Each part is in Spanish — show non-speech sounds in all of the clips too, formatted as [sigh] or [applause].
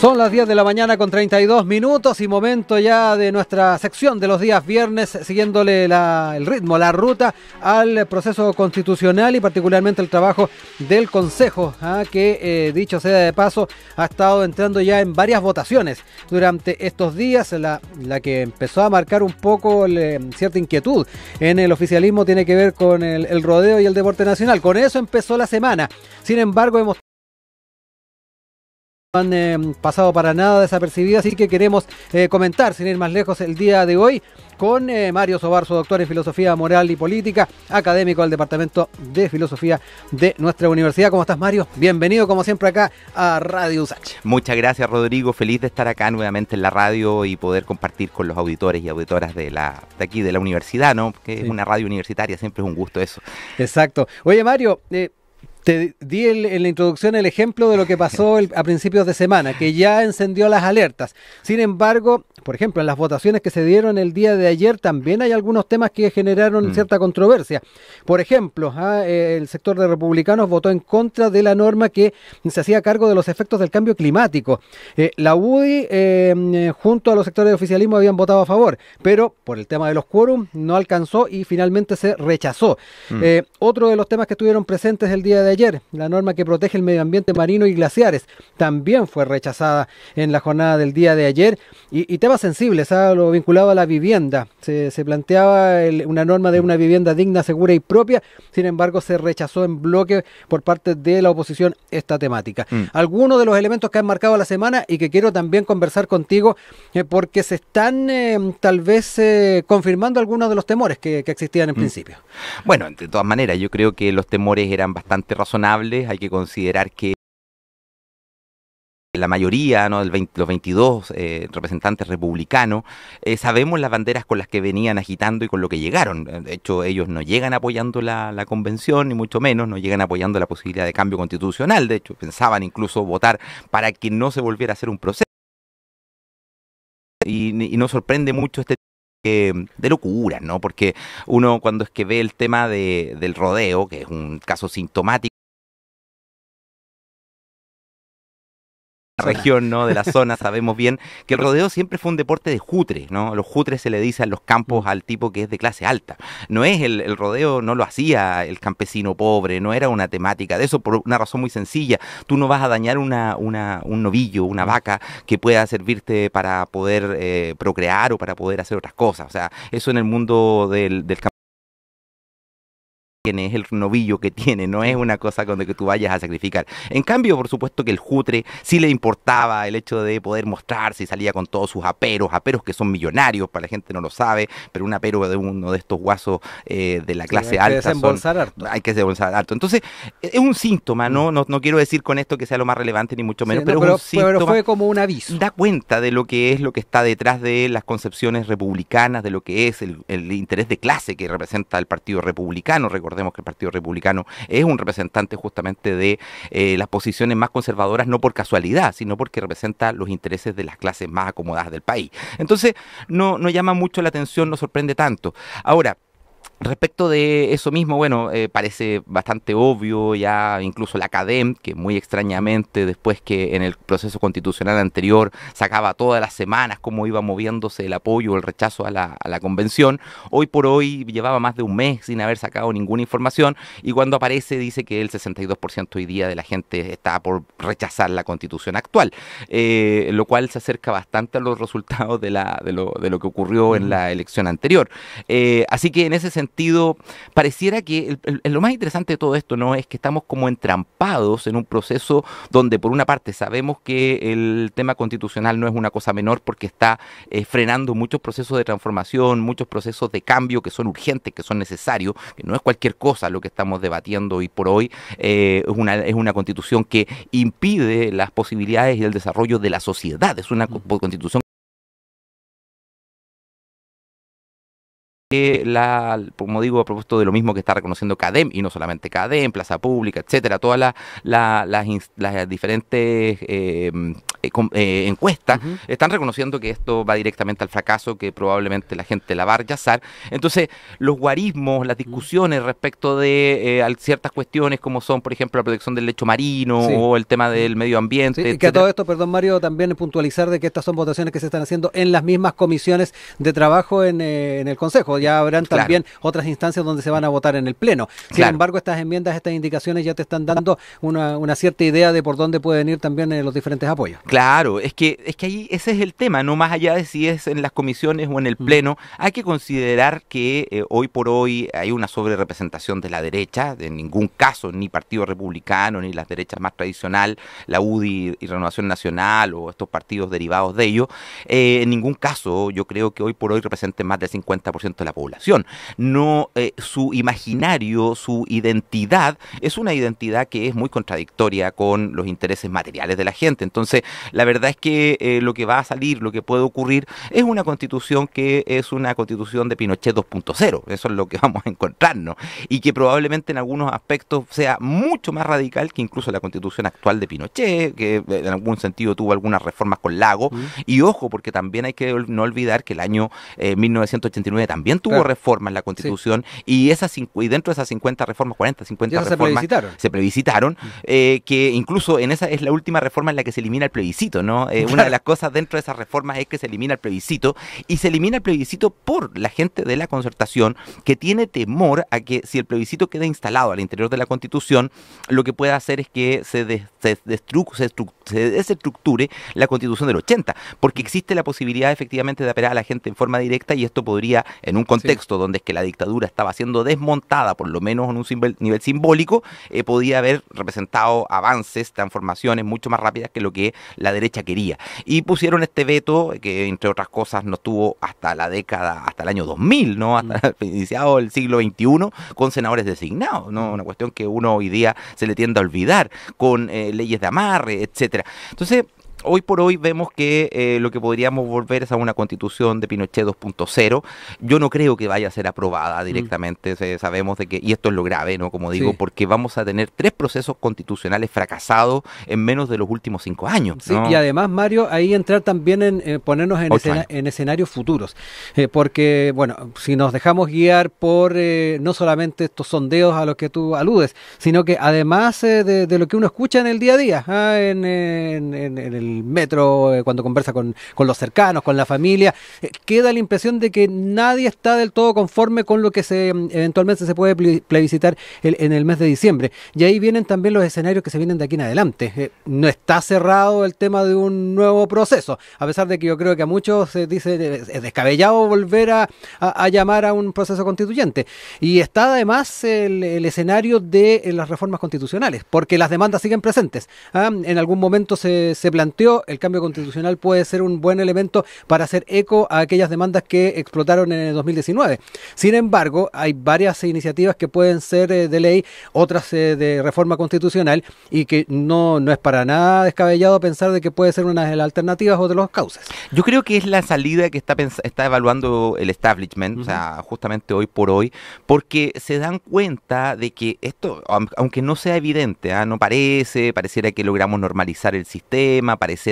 Son las 10 de la mañana con 32 minutos y momento ya de nuestra sección de los días viernes, siguiéndole el ritmo, la ruta al proceso constitucional y particularmente el trabajo del Consejo, ¿ah? que eh, dicho sea de paso, ha estado entrando ya en varias votaciones durante estos días, la, que empezó a marcar un poco cierta inquietud en el oficialismo tiene que ver con el rodeo y el deporte nacional. Con eso empezó la semana. Sin embargo, hemos han eh, pasado para nada desapercibidas, así que queremos eh, comentar, sin ir más lejos, el día de hoy con eh, Mario Sobarzo, doctor en Filosofía Moral y Política, académico del Departamento de Filosofía de nuestra universidad. ¿Cómo estás, Mario? Bienvenido, como siempre, acá a Radio USACH. Muchas gracias, Rodrigo. Feliz de estar acá nuevamente en la radio y poder compartir con los auditores y auditoras de, la, aquí, de la universidad, ¿no? Que es una radio universitaria, siempre es un gusto eso. Exacto. Oye, Mario, te di en la introducción el ejemplo de lo que pasó a principios de semana, que ya encendió las alertas. Sin embargo, por ejemplo, en las votaciones que se dieron el día de ayer también hay algunos temas que generaron mm. cierta controversia. Por ejemplo, ah, eh, el sector de republicanos votó en contra de la norma que se hacía cargo de los efectos del cambio climático. Eh, la UDI, em, eh, junto a los sectores de oficialismo, habían votado a favor, pero por el tema de los quórum no alcanzó y finalmente se rechazó. Mm. otro de los temas que estuvieron presentes el día de ayer ayer. La norma que protege el medio ambiente marino y glaciares también fue rechazada en la jornada del día de ayer. Y, temas sensibles, ah, lo vinculado a la vivienda. Se, planteaba una norma de una vivienda digna, segura y propia. Sin embargo, se rechazó en bloque por parte de la oposición esta temática. Mm. Algunos de los elementos que han marcado la semana y que quiero también conversar contigo, eh, porque se están em, tal vez eh, confirmando algunos de los temores que, existían en mm. principio. Bueno, de todas maneras, yo creo que los temores eran bastante razonables hay que considerar que la mayoría, ¿no? los 22 eh, representantes republicanos, eh, sabemos las banderas con las que venían agitando y con lo que llegaron. Eh, de hecho, ellos no llegan apoyando la, convención, ni mucho menos, no llegan apoyando la posibilidad de cambio constitucional. De hecho, pensaban incluso votar para que no se volviera a hacer un proceso. Y, nos sorprende mucho este de locura, ¿no? Porque uno cuando es que ve el tema de, del rodeo, que es un caso sintomático, región, ¿no? De la [laughs] zona, sabemos bien que el rodeo siempre fue un deporte de jutres, ¿no? Los jutres se le dice a los campos mm. al tipo que es de clase alta. No es el, el, rodeo, no lo hacía el campesino pobre, no era una temática de eso por una razón muy sencilla. Tú no vas a dañar una, una un novillo, una mm. vaca que pueda servirte para poder eh, procrear o para poder hacer otras cosas. O sea, eso en el mundo del, del es el novillo que tiene, no es una cosa con la que tú vayas a sacrificar. En cambio, por supuesto que el Jutre sí le importaba el hecho de poder mostrarse y salía con todos sus aperos, aperos que son millonarios, para la gente no lo sabe, pero un apero de uno de estos guasos eh, de la clase hay alta. Que desembolsar Hay que desembolsar alto Entonces, e, es un síntoma, mm. ¿no? ¿no? quiero decir con esto que sea lo más relevante ni mucho menos, pero, pero, fue como un aviso. Da cuenta de lo que es lo que está detrás de las concepciones republicanas, de lo que es el, el interés de clase que representa el Partido Republicano, recordar que el Partido Republicano es un representante justamente de eh, las posiciones más conservadoras, no por casualidad, sino porque representa los intereses de las clases más acomodadas del país. Entonces, no, no llama mucho la atención, no sorprende tanto. Ahora, Respecto de eso mismo, bueno, eh, parece bastante obvio ya incluso la CADEM, que muy extrañamente después que en el proceso constitucional anterior sacaba todas las semanas cómo iba moviéndose el apoyo o el rechazo a la, convención, hoy por hoy llevaba más de un mes sin haber sacado ninguna información y cuando aparece dice que el 62% hoy día de la gente está por rechazar la constitución actual, eh, lo cual se acerca bastante a los resultados de, lo, que ocurrió en la elección anterior. Eh, así que en ese sentido, sentido, pareciera que lo más interesante de todo esto no es que estamos como entrampados en un proceso donde por una parte sabemos que el tema constitucional no es una cosa menor porque está eh, frenando muchos procesos de transformación, muchos procesos de cambio que son urgentes, que son necesarios, que no es cualquier cosa lo que estamos debatiendo hoy por hoy, eh, es, una, es una constitución que impide las posibilidades y el desarrollo de la sociedad, es una constitución la, como digo, a propósito de lo mismo que está reconociendo CADEM, y no solamente CADEM, Plaza Pública, etcétera, todas las, las, diferentes em, eh, eh, encuestas están reconociendo que esto va directamente al fracaso, que probablemente la gente la va a rechazar. Entonces, los guarismos, las discusiones respecto de eh, ciertas cuestiones como son, por ejemplo, la protección del lecho marino o el tema del medio ambiente. y que a todo esto, perdón Mario, también puntualizar de que estas son votaciones que se están haciendo en las mismas comisiones de trabajo en el Consejo ya habrán también otras instancias donde se van a votar en el Pleno. Sin embargo, estas enmiendas, estas indicaciones ya te están dando una, cierta idea de por dónde pueden ir también eh, los diferentes apoyos. Claro, es que, es que ahí ese es el tema, no más allá de si es en las comisiones o en el mm. Pleno, hay que considerar que eh, hoy por hoy hay una sobrerepresentación de la derecha, de ningún caso ni Partido Republicano ni las derechas más tradicional, la UDI y Renovación Nacional o estos partidos derivados de ello, eh, en ningún caso yo creo que hoy por hoy representen más del 50% de población. No, eh, su imaginario, su identidad es una identidad que es muy contradictoria con los intereses materiales de la gente. Entonces, la verdad es que eh, lo que va a salir, lo que puede ocurrir, es una constitución que es una constitución de Pinochet 2.0. Eso es lo que [laughs] vamos a encontrarnos. Y que probablemente en algunos aspectos sea mucho más radical que incluso la constitución actual de Pinochet, que eh, en algún sentido tuvo algunas reformas con Lago. Y ojo, porque también hay que no olvidar que el año 1989 también tuvo reformas en la Constitución y esas y dentro de esas 50 reformas, 40, 50 reformas se previsitaron mm. eh, que incluso en esa es la última reforma en la que se elimina el plebiscito, ¿no? Eh, una de las cosas dentro de esas reformas es que se elimina el plebiscito y se elimina el plebiscito por la gente de la concertación que tiene temor a que si el plebiscito queda instalado al interior de la Constitución, lo que pueda hacer es que se, se, desestructure la Constitución del 80, porque existe la posibilidad efectivamente de apelar a la gente en forma directa y esto podría en un contexto donde es que la dictadura estaba siendo desmontada, por lo menos en un nivel simbólico, eh, podía haber representado avances, transformaciones mucho más rápidas que lo que la derecha quería. Y pusieron este veto, que entre otras cosas no tuvo hasta la década, hasta el año 2000, ¿no? Hasta mm. [laughs] iniciado el siglo XXI, con senadores designados, ¿no? Mm. Una cuestión que uno hoy día se le tiende a olvidar, con eh, leyes de amarre, etcétera. Entonces, hoy por hoy vemos que eh, lo que podríamos volver es a una constitución de Pinochet 2.0. Yo no creo que vaya a ser aprobada mm. directamente, sabemos de que, y esto es lo grave, ¿no? Como digo, porque vamos a tener tres procesos constitucionales fracasados en menos de los últimos cinco años. y además, Mario, ahí entrar también en eh, ponernos en, escenarios futuros, eh, porque, bueno, si nos dejamos guiar por no solamente estos sondeos a los que tú aludes, sino que además de, lo que uno escucha en el día a día, ah, en, en el metro, eh, cuando conversa con, los cercanos, con la familia, eh, queda la impresión de que nadie está del todo conforme con lo que se mm, eventualmente se puede plebiscitar en el mes de diciembre. Y ahí vienen también los escenarios que se vienen de aquí en adelante. Eh, no está cerrado el tema de un nuevo proceso, a pesar de que yo creo que a muchos se dice descabellado volver a, llamar a un proceso constituyente. Y está además el, escenario de las reformas constitucionales, porque las demandas siguen presentes. ¿ah? en algún momento se, se plantea el cambio constitucional puede ser un buen elemento para hacer eco a aquellas demandas que explotaron en el 2019. Sin embargo, hay varias iniciativas que pueden ser eh, de ley, otras eh, de reforma constitucional, y que no, no es para nada descabellado pensar de que puede ser una de las alternativas o de los causas. Yo creo que es la salida que está, está evaluando el establishment, o sea, justamente hoy por hoy, porque se dan cuenta de que esto, aunque no sea evidente, ¿ah? no parece, pareciera que logramos normalizar el sistema,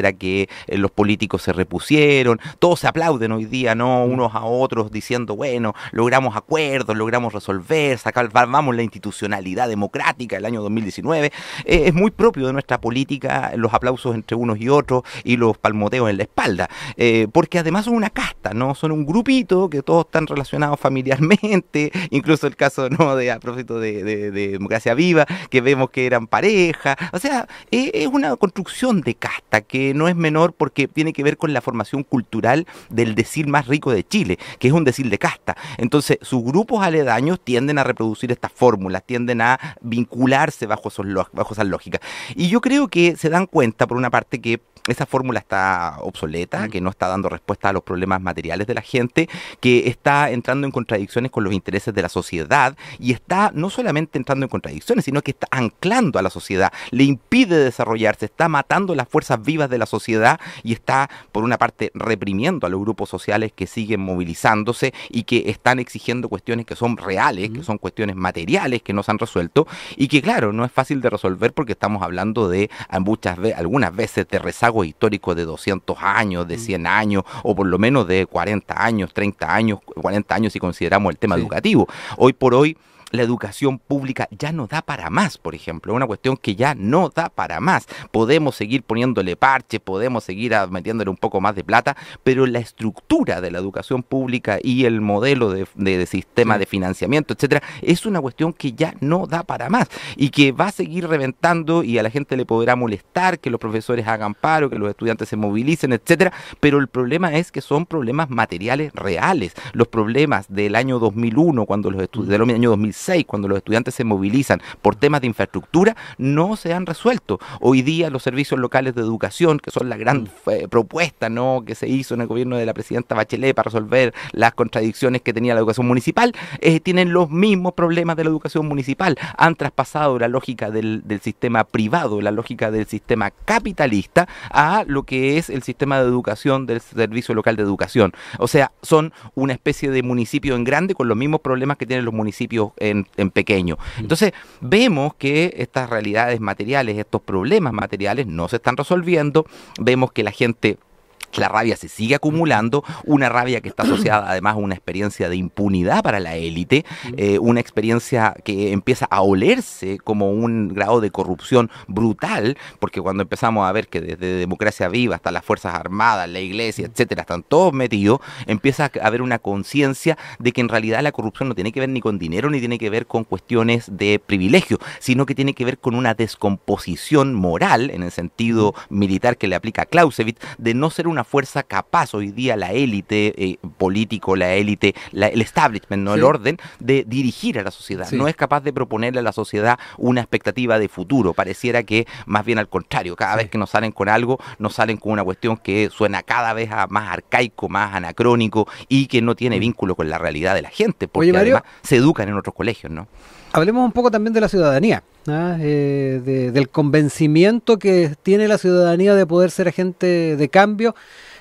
a que eh, los políticos se repusieron, todos se aplauden hoy día, ¿no? Mm. Unos a otros diciendo, bueno, logramos acuerdos, logramos resolver, vamos la institucionalidad democrática del año 2019. Eh, es muy propio de nuestra política los aplausos entre unos y otros y los palmoteos en la espalda, eh, porque además son una casta, ¿no? Son un grupito que todos están relacionados familiarmente, [laughs] incluso el caso, ¿no? De, a propósito de, Democracia Viva, que vemos que eran pareja, o sea, es una construcción de casta que no es menor porque tiene que ver con la formación cultural del decir más rico de Chile, que es un decir de casta. Entonces, sus grupos aledaños tienden a reproducir estas fórmulas, tienden a vincularse bajo, bajo esas lógicas. Y yo creo que se dan cuenta, por una parte, que esa fórmula está obsoleta, que no está dando respuesta a los problemas materiales de la gente, que está entrando en contradicciones con los intereses de la sociedad y está no solamente entrando en contradicciones, sino que está anclando a la sociedad, le impide desarrollarse, está matando las fuerzas vivas de la sociedad y está, por una parte, reprimiendo a los grupos sociales que siguen movilizándose y que están exigiendo cuestiones que son reales, que son cuestiones materiales que no se han resuelto y que, claro, no es fácil de resolver porque estamos hablando de muchas de algunas veces de rezago histórico de 200 años, de 100 mm. años, o por lo menos de 40 años, 30 años, 40 años si consideramos el tema educativo. Hoy por hoy la educación pública ya no da para más, por ejemplo, una cuestión que ya no da para más. Podemos seguir poniéndole parches, podemos seguir metiéndole un poco más de plata, pero la estructura de la educación pública y el modelo de, sistema mm. de financiamiento, etcétera, es una cuestión que ya no da para más y que va a seguir reventando y a la gente le podrá molestar que los profesores hagan paro, que los estudiantes se movilicen, etcétera, pero el problema es que son problemas materiales reales. Los problemas del año 2001 cuando los estudiantes, del año 2000 cuando los estudiantes se movilizan por temas de infraestructura, no se han resuelto. Hoy día los servicios locales de educación, que son la gran mm. eh, propuesta ¿no? que se hizo en el gobierno de la presidenta Bachelet para resolver las contradicciones que tenía la educación municipal, eh, tienen los mismos problemas de la educación municipal. Han traspasado la lógica del, sistema privado, la lógica del sistema capitalista, a lo que es el sistema de educación del Servicio Local de Educación. O sea, son una especie de municipio en grande con los mismos problemas que tienen los municipios eh, en, pequeño. Entonces, vemos que estas realidades materiales, estos problemas materiales no se están resolviendo, vemos que la gente la rabia se sigue acumulando, una rabia que está asociada [clears throat] además a una experiencia de impunidad para la élite, eh, una experiencia que empieza a olerse como un grado de corrupción brutal, porque cuando empezamos a ver que desde Democracia Viva hasta las Fuerzas Armadas, la Iglesia, etcétera, están todos metidos, empieza a haber una conciencia de que en realidad la corrupción no tiene que ver ni con dinero, ni tiene que ver con cuestiones de privilegio, sino que tiene que ver con una descomposición moral, en el sentido militar que le aplica Clausewitz, de no ser una fuerza capaz hoy día la élite eh, político, la élite, el establishment, ¿no? el orden, de dirigir a la sociedad. No es capaz de proponerle a la sociedad una expectativa de futuro. Pareciera que más bien al contrario, cada vez que nos salen con algo, nos salen con una cuestión que suena cada vez más arcaico, más anacrónico y que no tiene mm. vínculo con la realidad de la gente, porque además se educan en otros colegios, ¿no? Hablemos un poco también de la ciudadanía. ¿ah? eh, de, del convencimiento que tiene la ciudadanía de poder ser agente de cambio.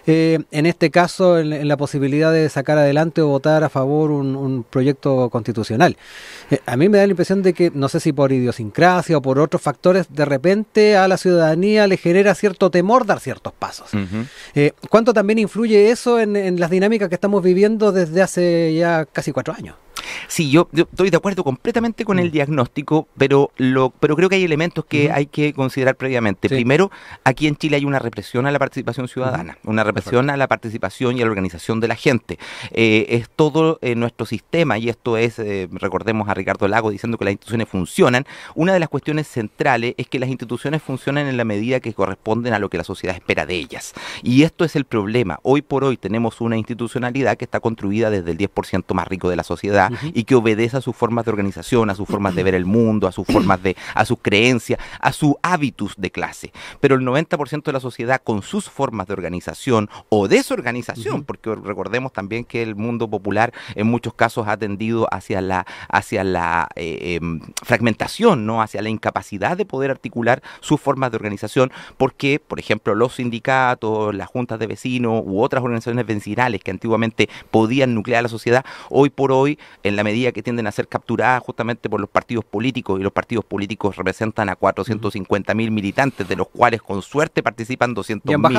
Eh, en este caso, en, la posibilidad de sacar adelante o votar a favor un, proyecto constitucional. Eh, a mí me da la impresión de que, no sé si por idiosincrasia o por otros factores, de repente a la ciudadanía le genera cierto temor dar ciertos pasos. Eh, ¿Cuánto también influye eso en las dinámicas que estamos viviendo desde hace ya casi cuatro años? Sí, yo, estoy de acuerdo completamente con el mm. diagnóstico, pero, pero creo que hay elementos que hay que considerar previamente. Primero, aquí en Chile hay una represión a la participación ciudadana, una represión a la participación y a la organización de la gente. Eh, es todo eh, nuestro sistema, y esto es, eh, recordemos a Ricardo Lago diciendo que las instituciones funcionan, una de las cuestiones centrales es que las instituciones funcionan en la medida que corresponden a lo que la sociedad espera de ellas. Y esto es el problema. Hoy por hoy tenemos una institucionalidad que está construida desde el 10% más rico de la sociedad, y que obedece a sus formas de organización, a sus formas de ver el mundo, a sus formas de, a sus creencias, a su hábitus de clase. Pero el 90% de la sociedad con sus formas de organización o desorganización, porque recordemos también que el mundo popular en muchos casos ha tendido hacia la, hacia la eh, em, fragmentación, ¿no? hacia la incapacidad de poder articular sus formas de organización, porque, por ejemplo, los sindicatos, las juntas de vecinos u otras organizaciones vecinales que antiguamente podían nuclear a la sociedad, hoy por hoy en la medida que tienden a ser capturadas justamente por los partidos políticos y los partidos políticos representan a 450 mil militantes, de los cuales con suerte participan 200 y mil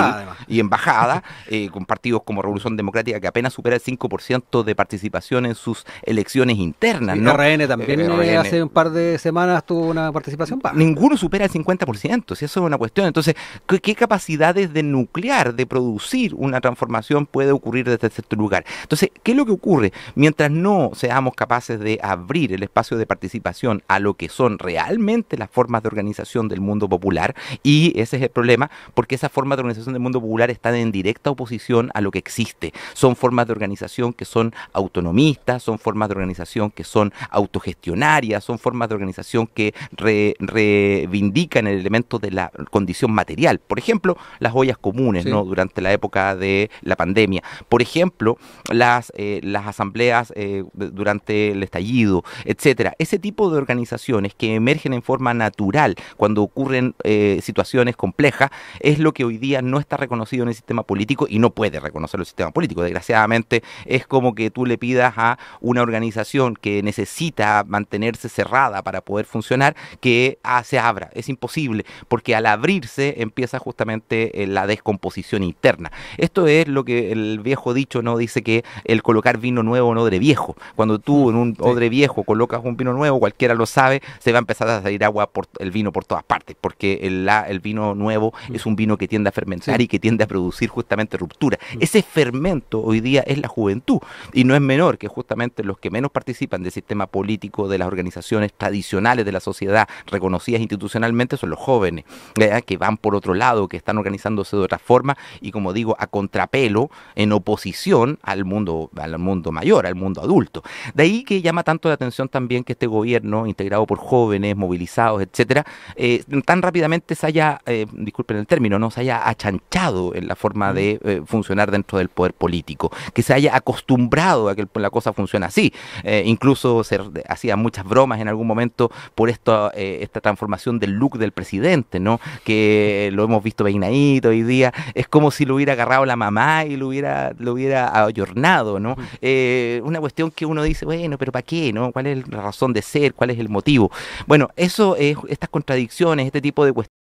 y embajadas [laughs] eh, con partidos como Revolución Democrática que apenas supera el 5% de participación en sus elecciones internas. ¿no? RN también eh, eh, hace un par de semanas tuvo una participación Ninguno supera el 50%, si eso es una cuestión. Entonces, ¿qué, capacidades de nuclear, de producir una transformación puede ocurrir desde este lugar? Entonces, ¿qué es lo que ocurre? Mientras no seamos capaces de abrir el espacio de participación a lo que son realmente las formas de organización del mundo popular. Y ese es el problema, porque esas formas de organización del mundo popular están en directa oposición a lo que existe. Son formas de organización que son autonomistas, son formas de organización que son autogestionarias, son formas de organización que reivindican el elemento de la condición material. Por ejemplo, las ollas comunes, Durante la época de la pandemia. Por ejemplo, las, eh, las asambleas eh, durante el estallido, etcétera. Ese tipo de organizaciones que emergen en forma natural cuando ocurren eh, situaciones complejas es lo que hoy día no está reconocido en el sistema político y no puede reconocerlo el sistema político. Desgraciadamente es como que tú le pidas a una organización que necesita mantenerse cerrada para poder funcionar que se abra. Es imposible porque al abrirse empieza justamente eh, la descomposición interna. Esto es lo que el viejo dicho no dice que el colocar vino nuevo no de viejo. Cuando tú en un odre viejo colocas un vino nuevo, cualquiera lo sabe, se va a empezar a salir agua por el vino por todas partes, porque el, la, el vino nuevo mm. es un vino que tiende a fermentar y que tiende a producir justamente ruptura. Mm. Ese fermento hoy día es la juventud y no es menor que justamente los que menos participan del sistema político, de las organizaciones tradicionales de la sociedad, reconocidas institucionalmente, son los jóvenes, que van por otro lado, que están organizándose de otra forma y como digo, a contrapelo, en oposición al mundo, al mundo mayor, al mundo adulto. De ahí que llama tanto la atención también que este gobierno, integrado por jóvenes, movilizados, etcétera, eh, tan rápidamente se haya, eh, disculpen el término, no se haya achanchado en la forma de eh, funcionar dentro del poder político, que se haya acostumbrado a que la cosa funcione así. incluso se hacían muchas bromas en algún momento por esto, esta transformación del look del presidente, ¿no? Que lo hemos visto peinadito hoy día. Es como si lo hubiera agarrado la mamá y lo hubiera, lo hubiera ayornado, ¿no? una cuestión que uno dice bueno, pero ¿para qué? ¿no? ¿Cuál es la razón de ser? ¿Cuál es el motivo? Bueno, eso es, estas contradicciones, este tipo de cuestiones,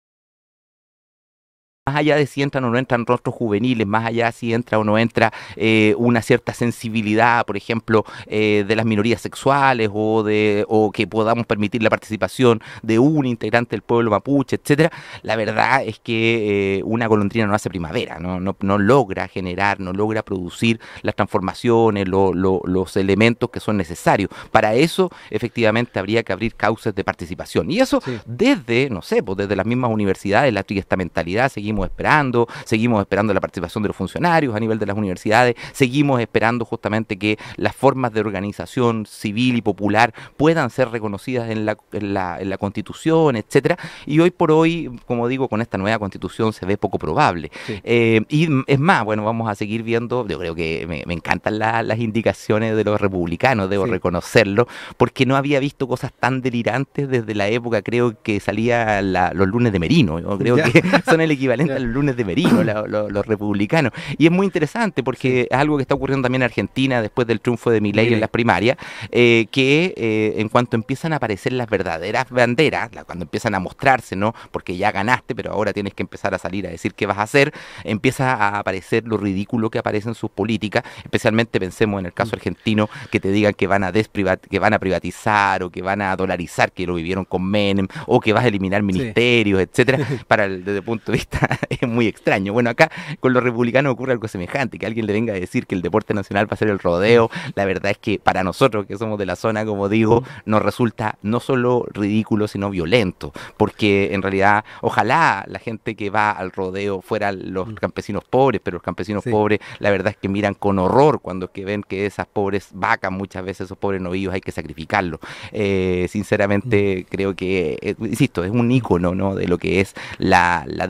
más allá de si entran o no entran rostros juveniles, más allá de si entra o no entra eh, una cierta sensibilidad, por ejemplo, eh, de las minorías sexuales o, de, o que podamos permitir la participación de un integrante del pueblo mapuche, etcétera, la verdad es que eh, una golondrina no hace primavera, ¿no? No, logra generar, no logra producir las transformaciones, los elementos que son necesarios. Para eso, efectivamente, habría que abrir causas de participación. Y eso desde, no sé, pues desde las mismas universidades, la, esta mentalidad, seguimos esperando, seguimos esperando la participación de los funcionarios a nivel de las universidades, seguimos esperando justamente que las formas de organización civil y popular puedan ser reconocidas en la, en la, constitución, etcétera. Y hoy por hoy, como digo, con esta nueva constitución se ve poco probable. Eh, y es más, bueno, vamos a seguir viendo, yo creo que me, encantan las indicaciones de los republicanos, debo reconocerlo, porque no había visto cosas tan delirantes desde la época, creo que salía los lunes de Merino, yo creo que son el equivalente el lunes de Merino, los, republicanos. Y es muy interesante porque es algo que está ocurriendo también en Argentina después del triunfo de Milei en las primarias, eh, que eh, en cuanto empiezan a aparecer las verdaderas banderas, cuando empiezan a mostrarse, ¿no? Porque ya ganaste, pero ahora tienes que empezar a salir a decir qué vas a hacer, empieza a aparecer lo ridículo que aparece en sus políticas, especialmente pensemos en el caso mm. argentino, que te digan que van a desprivat que van a privatizar o que van a dolarizar, que lo vivieron con Menem, o que vas a eliminar ministerios, etcétera, [laughs] para desde el punto de vista [laughs] es muy extraño. Bueno, acá con los republicanos ocurre algo semejante, que alguien le venga a decir que el deporte nacional va a ser el rodeo. La verdad es que para nosotros, que somos de la zona, como digo, nos resulta no solo ridículo, sino violento, porque en realidad ojalá la gente que va al rodeo fuera los campesinos pobres, pero los campesinos pobres la verdad es que miran con horror cuando que ven que esas pobres vacas, muchas veces esos pobres novillos hay que sacrificarlos. Eh, sinceramente creo que, eh, insisto, es un ícono ¿no? de lo que es la, la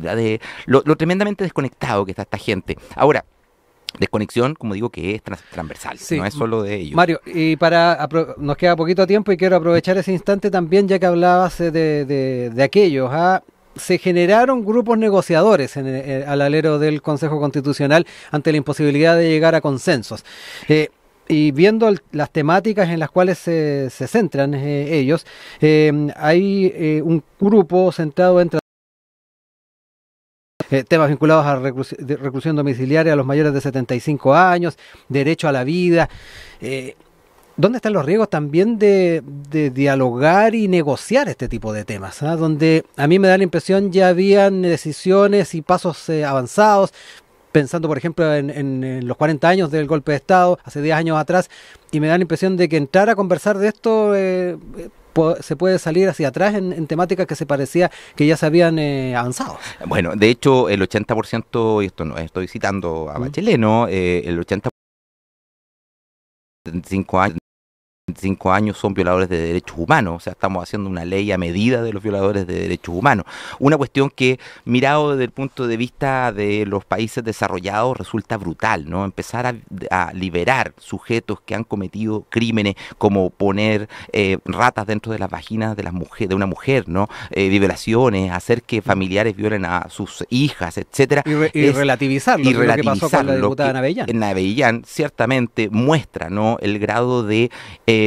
de, lo, tremendamente desconectado que está esta gente. Ahora, Desconexión, como digo, que es transversal, no es solo de ellos. Mario, y para nos queda poquito tiempo y quiero aprovechar ese instante también, ya que hablabas eh, de, de, aquellos. ¿ah? se generaron grupos negociadores eh, eh, al alero del Consejo Constitucional ante la imposibilidad de llegar a consensos. y viendo las temáticas en las cuales se, centran ellos, hay un grupo centrado en eh, temas vinculados a reclusión domiciliaria a los mayores de 75 años, derecho a la vida. Eh, ¿Dónde están los riesgos también de, dialogar y negociar este tipo de temas? Ah? Donde a mí me da la impresión ya habían decisiones y pasos eh, avanzados, pensando por ejemplo en, los 40 años del golpe de Estado, hace 10 años atrás, y me da la impresión de que entrar a conversar de esto eh, se puede salir hacia atrás en, temáticas que se parecía que ya se habían eh, avanzado. Bueno, de hecho, el 80%, y esto no estoy citando a Bachelet, ¿no? Eh, el 80% cinco años años son violadores de derechos humanos, o sea, estamos haciendo una ley a medida de los violadores de derechos humanos. Una cuestión que, mirado desde el punto de vista de los países desarrollados, resulta brutal, ¿no? Empezar a, liberar sujetos que han cometido crímenes como poner eh, ratas dentro de las vaginas de, las mujeres de una mujer, ¿no? Eh, violaciones, hacer que familiares violen a sus hijas, etcétera. Y, relativizar lo que pasó con la diputada Navellán. Navellán ciertamente muestra, ¿no? El grado de... Eh,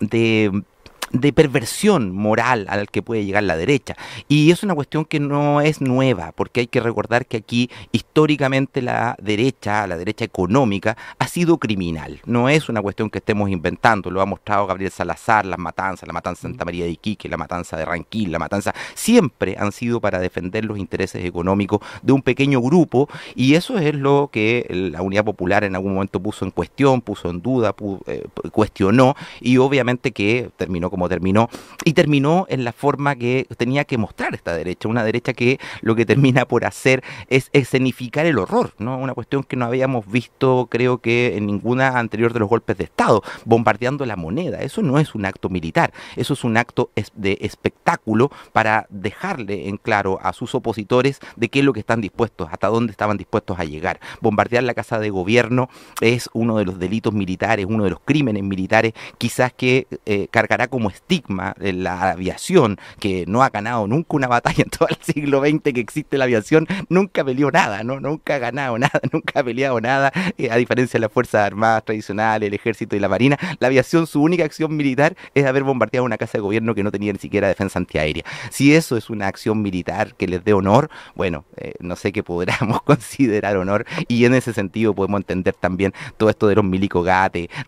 de, de perversión moral al que puede llegar la derecha. Y es una cuestión que no es nueva, porque hay que recordar que aquí históricamente la derecha, la derecha económica, ha sido criminal. No es una cuestión que estemos inventando, lo ha mostrado Gabriel Salazar, las matanzas, la matanza de Santa María de Iquique, la matanza de Ranquil, la matanza, siempre han sido para defender los intereses económicos de un pequeño grupo y eso es lo que la Unidad Popular en algún momento puso en cuestión, puso en duda, eh, cuestionó y obviamente que terminó con como terminó, y terminó en la forma que tenía que mostrar esta derecha, una derecha que lo que termina por hacer es escenificar el horror, ¿no? Una cuestión que no habíamos visto, creo que en ninguna anterior de los golpes de Estado, bombardeando la moneda. Eso no es un acto militar, eso es un acto de espectáculo para dejarle en claro a sus opositores de qué es lo que están dispuestos, hasta dónde estaban dispuestos a llegar. Bombardear la casa de gobierno es uno de los delitos militares, uno de los crímenes militares, quizás que eh, cargará como estigma de la aviación, que no ha ganado nunca una batalla en todo el siglo XX que existe la aviación, nunca peleó nada, ¿no? nunca ha ganado nada, [laughs] nunca ha peleado nada, eh, a diferencia de las Fuerzas Armadas tradicionales, el Ejército y la Marina, la aviación, su única acción militar es haber bombardeado una casa de gobierno que no tenía ni siquiera defensa antiaérea. Si eso es una acción militar que les dé honor, bueno, eh, no sé qué podríamos [laughs] considerar honor y en ese sentido podemos entender también todo esto de los milicos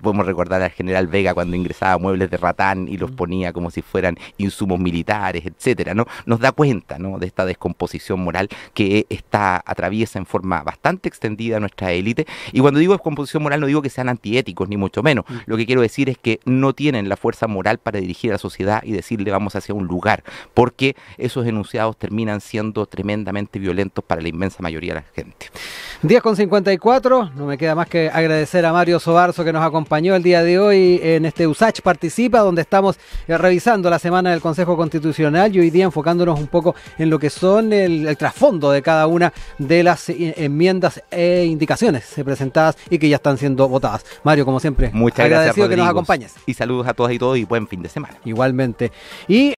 podemos recordar al general Vega cuando ingresaba muebles de ratán y los ponía como si fueran insumos militares, etcétera, ¿no? Nos da cuenta, De esta descomposición moral que está atraviesa en forma bastante extendida nuestra élite. Y cuando digo descomposición moral no digo que sean antiéticos ni mucho menos. Mm. Lo que quiero decir es que no tienen la fuerza moral para dirigir a la sociedad y decirle vamos hacia un lugar, porque esos enunciados terminan siendo tremendamente violentos para la inmensa mayoría de la gente. 10 con 54, no me queda más que agradecer a Mario Sobarzo que nos acompañó el día de hoy en este USACH Participa, donde estamos eh, revisando la semana del Consejo Constitucional y hoy día enfocándonos un poco en lo que son el, trasfondo de cada una de las eh, enmiendas e indicaciones presentadas y que ya están siendo votadas. Mario, como siempre, Muchas agradecido gracias, que nos acompañes. Y saludos a todas y todos y buen fin de semana. Igualmente. Y